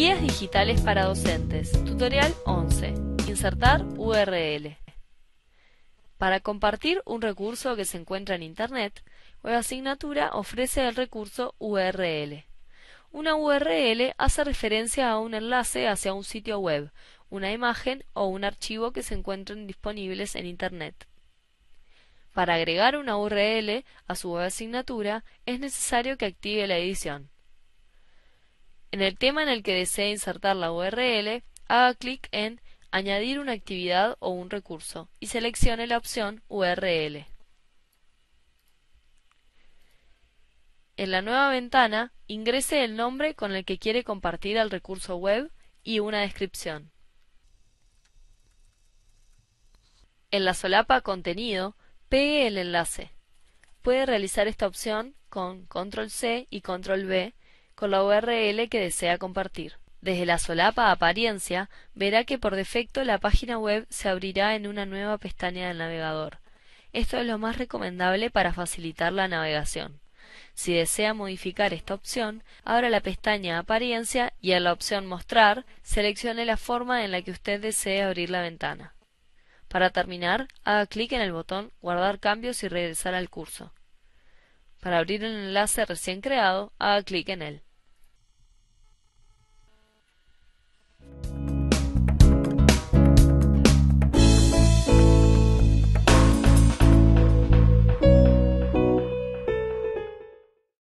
Guías digitales para docentes. Tutorial 11. Insertar URL. Para compartir un recurso que se encuentra en Internet, asignatura ofrece el recurso URL. Una URL hace referencia a un enlace hacia un sitio web, una imagen o un archivo que se encuentren disponibles en Internet. Para agregar una URL a su web asignatura es necesario que active la edición. En el tema en el que desee insertar la URL, haga clic en Añadir una actividad o un recurso y seleccione la opción URL. En la nueva ventana, ingrese el nombre con el que quiere compartir al recurso web y una descripción. En la solapa Contenido, pegue el enlace. Puede realizar esta opción con Control C y Control V con la URL que desea compartir. Desde la solapa Apariencia, verá que por defecto la página web se abrirá en una nueva pestaña del navegador. Esto es lo más recomendable para facilitar la navegación. Si desea modificar esta opción, abra la pestaña Apariencia y en la opción Mostrar, seleccione la forma en la que usted desee abrir la ventana. Para terminar, haga clic en el botón Guardar cambios y regresar al curso. Para abrir el enlace recién creado, haga clic en él.